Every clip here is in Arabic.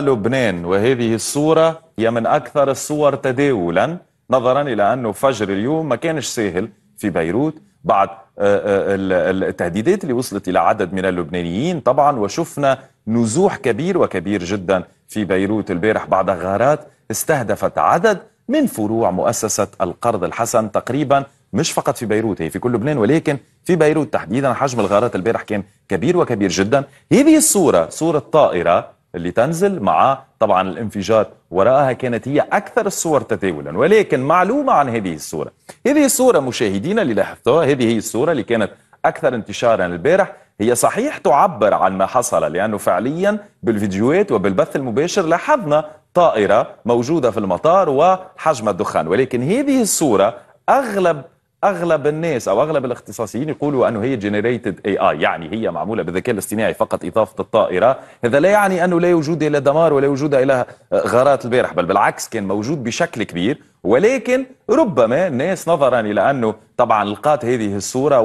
لبنان وهذه الصورة هي من أكثر الصور تداولا نظرا إلى أنه فجر اليوم ما كانش سهل في بيروت بعد آه، آه، التهديدات اللي وصلت إلى عدد من اللبنانيين طبعا وشفنا نزوح كبير وكبير جدا في بيروت البارح بعد غارات استهدفت عدد من فروع مؤسسة القرض الحسن تقريبا مش فقط في بيروت هي في كل لبنان ولكن في بيروت تحديدا حجم الغارات البارح كان كبير وكبير جدا هذه الصورة صورة طائرة اللي تنزل مع طبعا الانفجار وراءها كانت هي أكثر الصور تداولا ولكن معلومة عن هذه الصورة هذه الصورة مشاهدينا اللي لاحظتوها هذه هي الصورة اللي كانت أكثر انتشارا البارح هي صحيح تعبر عن ما حصل لأنه فعليا بالفيديوهات وبالبث المباشر لاحظنا طائرة موجودة في المطار وحجم الدخان ولكن هذه الصورة أغلب اغلب الناس او اغلب الاختصاصيين يقولوا انه هي جنريتد اي اي يعني هي معموله بالذكاء الاصطناعي فقط اضافه الطائره هذا لا يعني انه لا وجود الى دمار ولا وجود الى غارات البارح بل بالعكس كان موجود بشكل كبير ولكن ربما الناس نظرا الى انه طبعا لقات هذه الصوره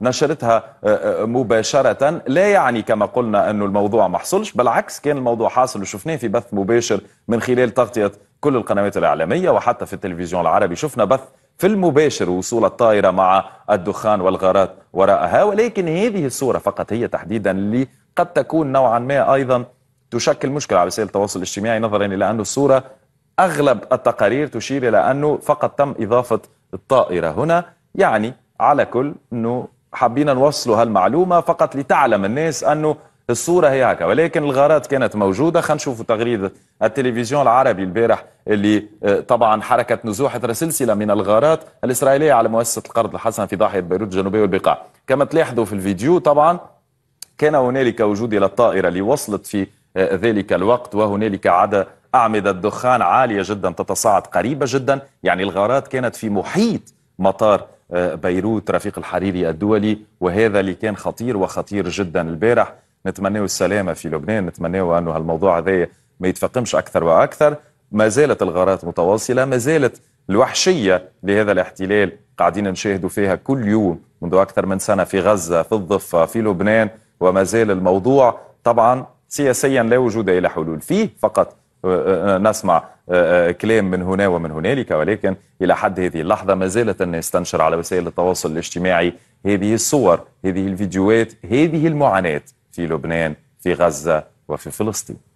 ونشرتها آه، آه، مباشره لا يعني كما قلنا انه الموضوع ما حصلش بالعكس كان الموضوع حاصل وشفناه في بث مباشر من خلال تغطيه كل القنوات الاعلاميه وحتى في التلفزيون العربي شفنا بث في المباشر وصول الطائرة مع الدخان والغارات وراءها ولكن هذه الصورة فقط هي تحديدا اللي قد تكون نوعا ما أيضا تشكل مشكلة على وسائل التواصل الاجتماعي نظرا إلى أن الصورة أغلب التقارير تشير إلى أنه فقط تم إضافة الطائرة هنا يعني على كل أنه حابين نوصلوا هالمعلومة فقط لتعلم الناس أنه الصوره هي هكا ولكن الغارات كانت موجوده خلينا نشوفوا تغريده التلفزيون العربي البارح اللي آه، طبعا حركه نزوحه سلسله من الغارات الاسرائيليه على مؤسسه القرض الحسن في ضاحيه بيروت الجنوبيه والبقاع كما تلاحظوا في الفيديو طبعا كان هنالك وجود الى الطائره اللي وصلت في آه، ذلك الوقت وهنالك عدا اعمده دخان عاليه جدا تتصاعد قريبه جدا يعني الغارات كانت في محيط مطار آه، بيروت رفيق الحريري الدولي وهذا اللي كان خطير وخطير جدا البارح نتمنوا السلامه في لبنان نتمنوا انه هالموضوع هذا ما يتفاقمش اكثر واكثر ما زالت الغارات متواصله ما زالت الوحشيه لهذا الاحتلال قاعدين نشاهدوا فيها كل يوم منذ اكثر من سنه في غزه في الضفه في لبنان وما زال الموضوع طبعا سياسيا لا وجود الى حلول فيه فقط آه، آه، آه، نسمع كلام من هنا ومن هنالك ولكن الى حد هذه اللحظه ما زالت الناس تنشر على وسائل التواصل الاجتماعي هذه الصور هذه الفيديوهات هذه المعاناه في لبنان في غزة وفي فلسطين